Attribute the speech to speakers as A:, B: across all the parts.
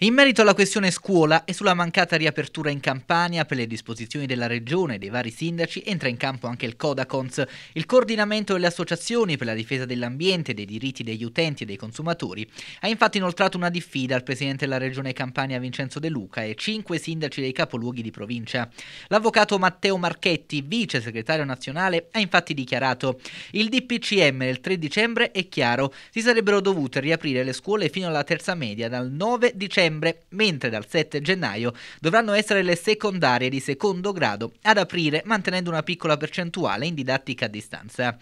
A: In merito alla questione scuola e sulla mancata riapertura in Campania per le disposizioni della Regione e dei vari sindaci entra in campo anche il Codacons, il coordinamento delle associazioni per la difesa dell'ambiente, e dei diritti degli utenti e dei consumatori. Ha infatti inoltrato una diffida al Presidente della Regione Campania Vincenzo De Luca e cinque sindaci dei capoluoghi di provincia. L'avvocato Matteo Marchetti, vice segretario nazionale, ha infatti dichiarato il DPCM del 3 dicembre è chiaro, si sarebbero dovute riaprire le scuole fino alla terza media dal 9 dicembre settembre, mentre dal 7 gennaio dovranno essere le secondarie di secondo grado ad aprire mantenendo una piccola percentuale in didattica a distanza.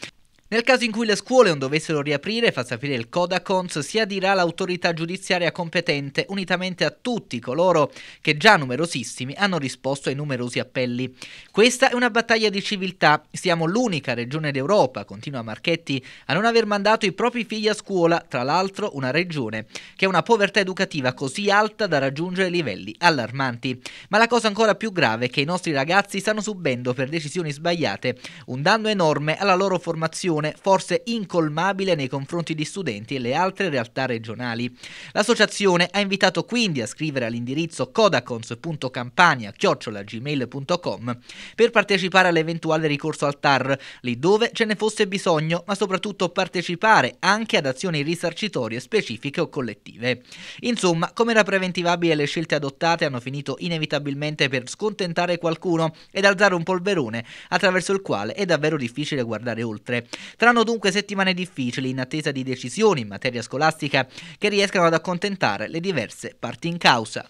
A: Nel caso in cui le scuole non dovessero riaprire, fa sapere il Codacons, si adirà l'autorità giudiziaria competente, unitamente a tutti coloro che già numerosissimi hanno risposto ai numerosi appelli. Questa è una battaglia di civiltà, siamo l'unica regione d'Europa, continua Marchetti, a non aver mandato i propri figli a scuola, tra l'altro una regione che ha una povertà educativa così alta da raggiungere livelli allarmanti. Ma la cosa ancora più grave è che i nostri ragazzi stanno subendo per decisioni sbagliate un danno enorme alla loro formazione pressione forse incolmabile nei confronti di studenti e le altre realtà regionali. L'associazione ha invitato quindi a scrivere all'indirizzo codaconscampania per partecipare all'eventuale ricorso al TAR, lì dove ce ne fosse bisogno, ma soprattutto partecipare anche ad azioni risarcitorie specifiche o collettive. Insomma, come era preventivabile le scelte adottate hanno finito inevitabilmente per scontentare qualcuno ed alzare un polverone attraverso il quale è davvero difficile guardare oltre. Saranno dunque settimane difficili in attesa di decisioni in materia scolastica che riescano ad accontentare le diverse parti in causa.